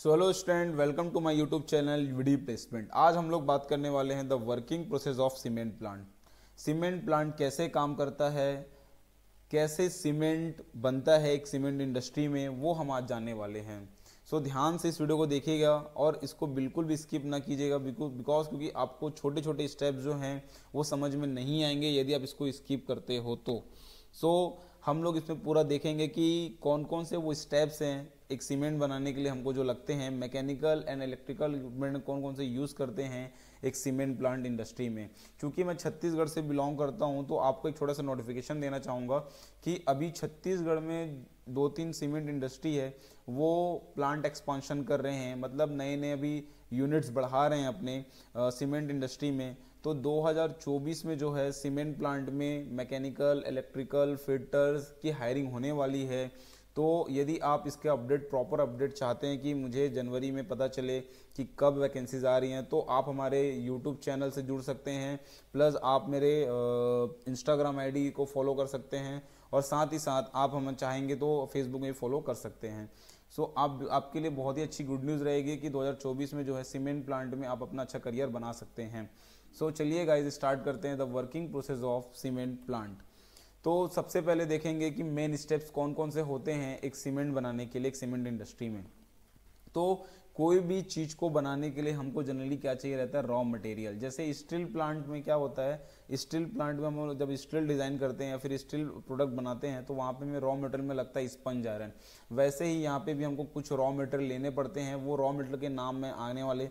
so hello student welcome to my YouTube channel VD placement आज हम लोग बात करने वाले हैं the working process of cement plant cement plant कैसे काम करता है कैसे सीमेंट बनता है एक सीमेंट इंडस्ट्री में वो हम आज जानने वाले हैं सो so, ध्यान से इस वीडियो को देखिएगा और इसको बिल्कुल भी स्किप ना कीजिएगा बिकॉज क्योंकि आपको छोटे छोटे स्टेप जो हैं वो समझ में नहीं आएंगे यदि आप इसको स्किप करते हो तो सो so, हम लोग इसमें पूरा देखेंगे कि कौन कौन से वो स्टेप्स हैं एक सीमेंट बनाने के लिए हमको जो लगते हैं मैकेनिकल एंड इलेक्ट्रिकल इक्विपमेंट कौन कौन से यूज़ करते हैं एक सीमेंट प्लांट इंडस्ट्री में क्योंकि मैं छत्तीसगढ़ से बिलोंग करता हूँ तो आपको एक छोटा सा नोटिफिकेशन देना चाहूँगा कि अभी छत्तीसगढ़ में दो तीन सीमेंट इंडस्ट्री है वो प्लांट एक्सपांशन कर रहे हैं मतलब नए नए अभी यूनिट्स बढ़ा रहे हैं अपने सीमेंट इंडस्ट्री में तो 2024 में जो है सीमेंट प्लांट में मैकेनिकल इलेक्ट्रिकल फिल्टर्स की हायरिंग होने वाली है तो यदि आप इसके अपडेट प्रॉपर अपडेट चाहते हैं कि मुझे जनवरी में पता चले कि कब वैकेंसीज आ रही हैं तो आप हमारे यूट्यूब चैनल से जुड़ सकते हैं प्लस आप मेरे इंस्टाग्राम आईडी को फॉलो कर सकते हैं और साथ ही साथ आप हम चाहेंगे तो फेसबुक में फॉलो कर सकते हैं सो so, आप आपके लिए बहुत ही अच्छी गुड न्यूज़ रहेगी कि 2024 में जो है सीमेंट प्लांट में आप अपना अच्छा करियर बना सकते हैं सो so, चलिए गाइज स्टार्ट करते हैं the working process of cement plant तो सबसे पहले देखेंगे कि मेन स्टेप्स कौन कौन से होते हैं एक सीमेंट बनाने के लिए एक सीमेंट इंडस्ट्री में तो कोई भी चीज़ को बनाने के लिए हमको जनरली क्या चाहिए रहता है रॉ मटेरियल जैसे स्टील प्लांट में क्या होता है स्टील प्लांट में हम जब स्टील डिज़ाइन करते हैं या फिर स्टील प्रोडक्ट बनाते हैं तो वहाँ पे हमें रॉ मटेरियल में लगता है स्पंज आयरन वैसे ही यहाँ पे भी हमको कुछ रॉ मटेरियल लेने पड़ते हैं वो रॉ मटेरियल के नाम में आने वाले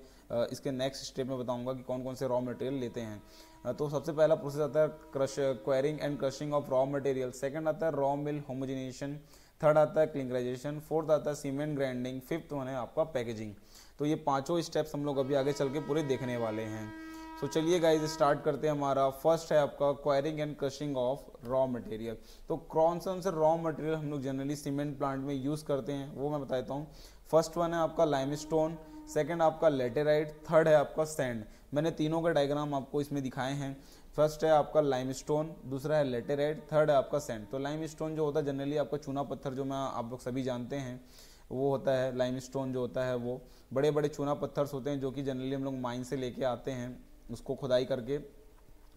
इसके नेक्स्ट स्टेप में बताऊँगा कि कौन कौन से रॉ मटेरियल लेते हैं हाँ, तो सबसे पहला प्रोसेस आता है crush quarrying and crushing of raw material second आता है रॉ मिल होमोजिनेशन थर्ड आता है क्लिंकराइजेशन फोर्थ आता है सीमेंट ग्राइंडिंग फिफ्थ वन है आपका पैकेजिंग तो ये पांचों स्टेप्स हम लोग अभी आगे चल के पूरे देखने वाले हैं सो चलिए गाइज स्टार्ट करते हैं हमारा फर्स्ट है आपका quarrying and crushing of raw material तो कौन सा से रॉ मटेरियल हम लोग जनरली सीमेंट प्लांट में यूज़ करते हैं वो मैं बताता हूँ फर्स्ट वन है आपका लाइम स्टोन सेकेंड आपका लेटेराइट थर्ड है आपका सैंड मैंने तीनों का डायग्राम आपको इसमें दिखाए हैं फर्स्ट है आपका लाइमस्टोन दूसरा है लेटेराइट थर्ड है आपका सैंड तो लाइमस्टोन जो होता है जनरली आपका चूना पत्थर जो मैं आप लोग सभी जानते हैं वो होता है लाइमस्टोन जो होता है वो बड़े बड़े चूना पत्थर्स होते हैं जो कि जनरली हम लोग माइन से लेके आते हैं उसको खुदाई करके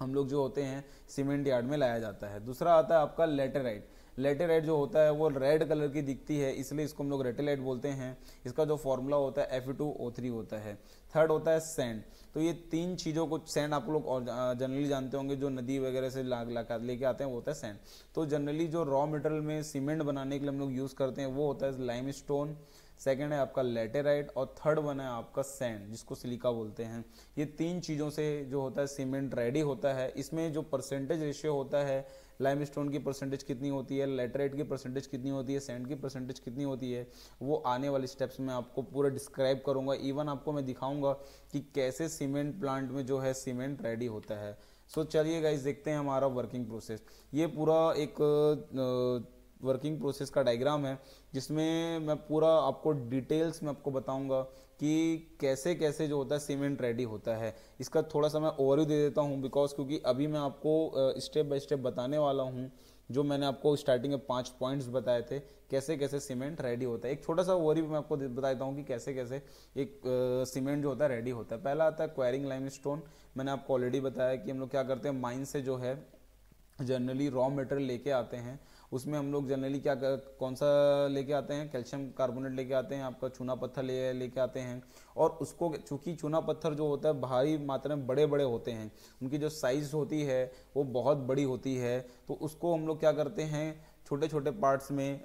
हम लोग जो होते हैं सीमेंट यार्ड में लाया जाता है दूसरा आता है आपका लेटेराइट लेटेराइट जो होता है वो रेड कलर की दिखती है इसलिए इसको हम लोग रेटेलाइट बोलते हैं इसका जो फॉर्मूला होता है Fe2O3 होता है थर्ड होता है सैंड तो ये तीन चीज़ों को सैंड आप लोग और जनरली जानते होंगे जो नदी वगैरह से ला ला लेके आते हैं वो होता है सैंड तो जनरली जो रॉ मटेरियल में सीमेंट बनाने के लिए हम लोग यूज़ करते हैं वो होता है लाइम स्टोन सेकेंड है आपका लेटेराइट और थर्ड वन है आपका सैंड जिसको सिलिका बोलते हैं ये तीन चीज़ों से जो होता है सीमेंट रेडी होता है इसमें जो परसेंटेज रेशियो होता है लाइम की परसेंटेज कितनी होती है लेटरेट की परसेंटेज कितनी होती है सैंड की परसेंटेज कितनी होती है वो आने वाले स्टेप्स में आपको पूरा डिस्क्राइब करूँगा इवन आपको मैं दिखाऊँगा कि कैसे सीमेंट प्लांट में जो है सीमेंट रेडी होता है सो so, चलिए गाइज देखते हैं हमारा वर्किंग प्रोसेस ये पूरा एक वर्किंग प्रोसेस का डायग्राम है जिसमें मैं पूरा आपको डिटेल्स में आपको बताऊंगा कि कैसे कैसे जो होता है सीमेंट रेडी होता है इसका थोड़ा सा मैं ओवरव्यू दे देता हूँ बिकॉज क्योंकि अभी मैं आपको स्टेप बाय स्टेप बताने वाला हूँ जो मैंने आपको स्टार्टिंग में पांच पॉइंट्स बताए थे कैसे कैसे सीमेंट रेडी होता है एक छोटा सा ओवरव्यू मैं आपको बता देता हूँ कि कैसे कैसे एक सीमेंट जो होता है रेडी होता है पहला आता है क्वायरिंग लाइम स्टोन मैंने आपको ऑलरेडी बताया कि हम लोग क्या करते हैं माइन से जो है जनरली रॉ मटेरियल लेके आते हैं उसमें हम लोग जनरली क्या कौन सा लेके आते हैं कैल्शियम कार्बोनेट लेके आते हैं आपका चूना पत्थर ले लेके आते हैं और उसको चूँकि चूना पत्थर जो होता है भारी मात्रा में बड़े बड़े होते हैं उनकी जो साइज़ होती है वो बहुत बड़ी होती है तो उसको हम लोग क्या करते हैं छोटे छोटे पार्ट्स में आ,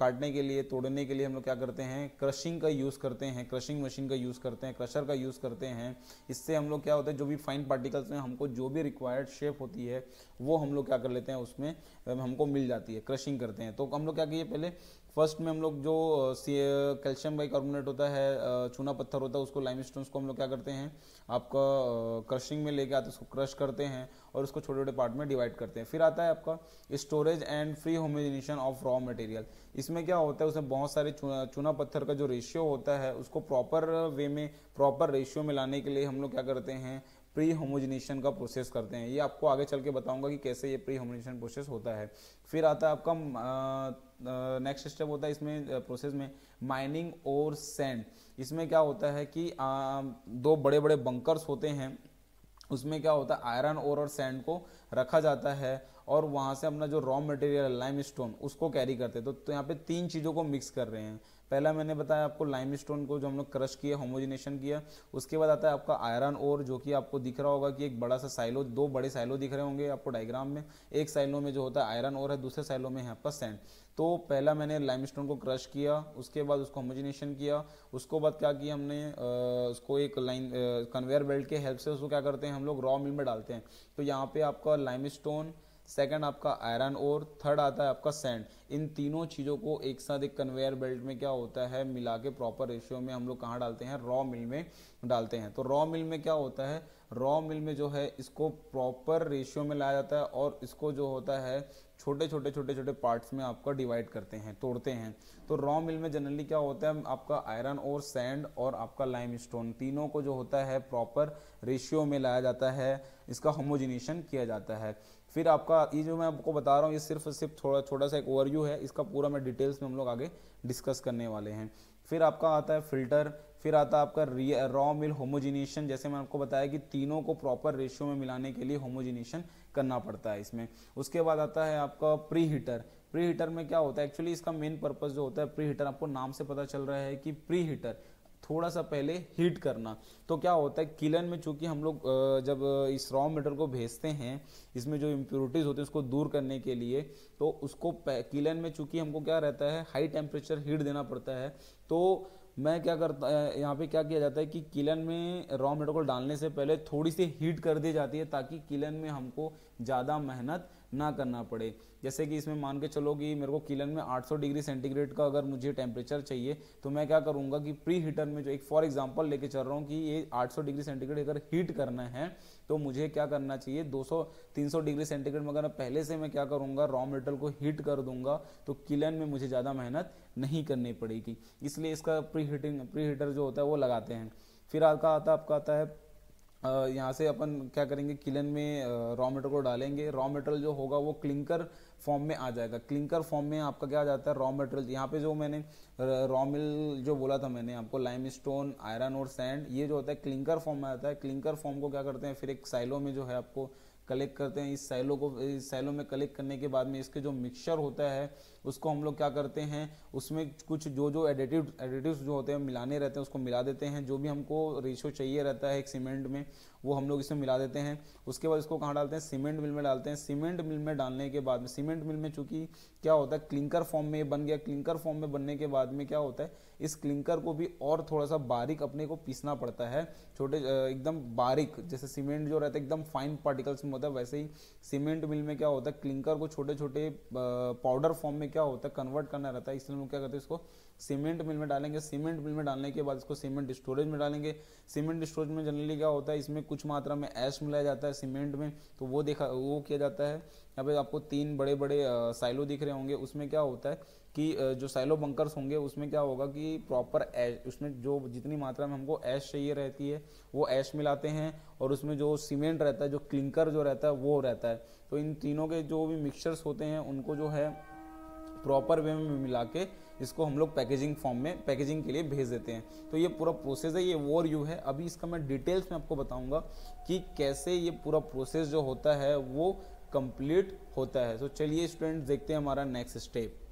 काटने के लिए तोड़ने के लिए हम लोग क्या करते हैं क्रशिंग का यूज़ करते हैं क्रशिंग मशीन का यूज़ करते हैं क्रशर का यूज़ करते हैं इससे हम लोग क्या होता है जो भी फाइन पार्टिकल्स में हमको जो भी रिक्वायर्ड शेप होती है वो हम लोग क्या कर लेते हैं उसमें हमको मिल जाती है क्रशिंग करते हैं तो हम लोग क्या किए पहले फर्स्ट में हम लोग जो कैल्शियम बाइकार्बोनेट होता है चूना पत्थर होता है उसको लाइम को हम लोग क्या करते हैं आपका क्रशिंग में लेके आते हैं उसको क्रश करते हैं और उसको छोटे छोटे पार्ट में डिवाइड करते हैं फिर आता है आपका storage and free homogenization of raw material इसमें क्या होता है उसमें बहुत सारे चूना, चूना पत्थर का जो रेशियो होता है उसको प्रॉपर वे में प्रॉपर रेशियो में लाने के लिए हम लोग क्या करते हैं प्री होमोजिनेशन का प्रोसेस करते हैं ये आपको आगे चल के बताऊंगा कि कैसे ये प्री होमोजिनेशन प्रोसेस होता है फिर आता है आपका नेक्स्ट स्टेप होता है इसमें प्रोसेस में माइनिंग और सैंड इसमें क्या होता है कि दो बड़े बड़े बंकर्स होते हैं उसमें क्या होता है आयरन और सैंड को रखा जाता है और वहाँ से अपना जो रॉ मटेरियल है लाइम स्टोन उसको कैरी करते तो, तो यहाँ पे तीन चीज़ों को मिक्स कर रहे हैं पहला मैंने बताया आपको लाइम स्टोन को जो हम लोग क्रश किया होमोजिनेशन किया उसके बाद आता है आपका आयरन और जो कि आपको दिख रहा होगा कि एक बड़ा सा साइलो दो बड़े साइलो दिख रहे होंगे आपको डायग्राम में एक साइलो में जो होता है आयरन और है दूसरे साइलो में है आपका तो पहला मैंने लाइम स्टोन को क्रश किया उसके बाद उसको होमोजिनेशन किया उसको बाद क्या किया हमने आ, उसको एक लाइन कन्वेयर बेल्ट के हेल्प से उसको क्या करते हैं हम लोग रॉ मिल में डालते हैं तो यहाँ पे आपका लाइम स्टोन सेकंड आपका आयरन और थर्ड आता है आपका सैंड इन तीनों चीज़ों को एक साथ एक कन्वेयर बेल्ट में क्या होता है मिला के प्रॉपर रेशियो में हम लोग कहाँ डालते हैं रॉ मिल में डालते हैं तो रॉ मिल में क्या होता है रॉ मिल में जो है इसको प्रॉपर रेशियो में लाया जाता है और इसको जो होता है छोटे छोटे छोटे छोटे पार्ट्स में आपका डिवाइड करते हैं तोड़ते हैं तो रॉ मिल में जनरली क्या होता है आपका आयरन और सैंड और आपका लाइम स्टोन तीनों को जो होता है प्रॉपर रेशियो में लाया जाता है इसका होमोजिनेशन किया जाता है फिर आपका ये जो मैं आपको बता रहा हूँ ये सिर्फ सिर्फ थोड़ा छोटा सा एक ओवरव्यू है इसका पूरा मैं डिटेल्स में हम लोग आगे डिस्कस करने वाले हैं फिर आपका आता है फिल्टर फिर आता है आपका रॉ मिल होमोजिनेशन जैसे मैंने आपको बताया कि तीनों को प्रॉपर रेशियो में मिलाने के लिए होमोजिनेशन करना पड़ता है इसमें उसके बाद आता है आपका प्री हीटर प्री हीटर में क्या होता है एक्चुअली इसका मेन पर्पज़ जो होता है प्री हीटर आपको नाम से पता चल रहा है कि प्री हीटर थोड़ा सा पहले हीट करना तो क्या होता है किलन में चूंकि हम लोग जब इस रॉ मेटर को भेजते हैं इसमें जो इम्प्योरिटीज़ होती है उसको दूर करने के लिए तो उसको किलन में चूंकि हमको क्या रहता है हाई टेम्परेचर हीट देना पड़ता है तो मैं क्या करता यहाँ पे क्या किया जाता है कि किलन में रॉ मेटर को डालने से पहले थोड़ी सी हीट कर दी जाती है ताकि किलन में हमको ज़्यादा मेहनत ना करना पड़े जैसे कि इसमें मान के चलो कि मेरे को किलन में 800 डिग्री सेंटीग्रेड का अगर मुझे टेम्परेचर चाहिए तो मैं क्या करूँगा कि प्री हीटर में जो एक फॉर एग्जाम्पल लेके चल रहा हूँ कि ये 800 डिग्री सेंटीग्रेड अगर हीट करना है तो मुझे क्या करना चाहिए 200 300 डिग्री सेंटीग्रेड में अगर पहले से मैं क्या करूँगा रॉ मेटल को हीट कर दूंगा तो किलन में मुझे ज़्यादा मेहनत नहीं करनी पड़ेगी इसलिए इसका प्री हीटिंग प्री हीटर जो होता है वो लगाते हैं फिर आपका आता आपका आता है यहाँ से अपन क्या करेंगे किलन में रॉ मेटेरियल को डालेंगे रॉ मेटेरियल जो होगा वो क्लिंकर फॉर्म में आ जाएगा क्लिंकर फॉर्म में आपका क्या आ जाता है रॉ मेटेरियल यहाँ पे जो मैंने रॉ मिल जो बोला था मैंने आपको लाइम स्टोन आयरन और सैंड ये जो होता है क्लिंकर फॉर्म में आता है क्लिंकर फॉर्म को क्या करते हैं फिर एक साइलो में जो है आपको कलेक्ट करते हैं इस साइलो को इस साइलो में कलेक्ट करने के बाद में इसके जो मिक्सचर होता है उसको हम लोग क्या करते हैं उसमें कुछ जो जो एडिटिव एडिटिव जो होते हैं मिलाने रहते हैं उसको मिला देते हैं जो भी हमको रेशो चाहिए रहता है एक सीमेंट में वो हम लोग इसमें मिला देते हैं उसके बाद इसको कहाँ डालते हैं सीमेंट मिल में डालते हैं सीमेंट मिल में डालने के बाद में सीमेंट मिल में चूंकि क्या होता है क्लिंकर फॉर्म में बन गया क्लिंकर फॉर्म में बनने के बाद में क्या होता है इस क्लिंकर को भी और थोड़ा सा बारीक अपने को पीसना पड़ता है छोटे एकदम बारीक जैसे सीमेंट जो रहता है एकदम फाइन पार्टिकल्स में होता है वैसे ही सीमेंट मिल में क्या होता है क्लिंकर को छोटे छोटे पाउडर फॉर्म में क्या होता है कन्वर्ट करना रहता है इसलिए हम क्या करते हैं इसको सीमेंट मिल में डालेंगे सीमेंट मिल में डालने के बाद इसको सीमेंट स्टोरेज में डालेंगे सीमेंट स्टोरेज में जनरली क्या होता है इसमें कुछ मात्रा में ऐश मिलाया जाता है सीमेंट में तो वो देखा वो किया जाता है यहाँ पे आपको तीन बड़े बड़े साइलो दिख रहे होंगे उसमें क्या होता है कि जो साइलो बंकर्स होंगे उसमें क्या होगा कि प्रॉपर ऐश उसमें जो जितनी मात्रा में हमको ऐश चाहिए रहती है वो ऐश मिलाते हैं और उसमें जो सीमेंट रहता है जो क्लिंकर जो रहता है वो रहता है तो इन तीनों के जो भी मिक्सचर्स होते हैं उनको जो है प्रॉपर वे में मिला के इसको हम लोग पैकेजिंग फॉर्म में पैकेजिंग के लिए भेज देते हैं तो ये पूरा प्रोसेस है ये वोर यू है अभी इसका मैं डिटेल्स में आपको बताऊंगा कि कैसे ये पूरा प्रोसेस जो होता है वो कंप्लीट होता है तो चलिए स्टूडेंट्स देखते हैं हमारा नेक्स्ट स्टेप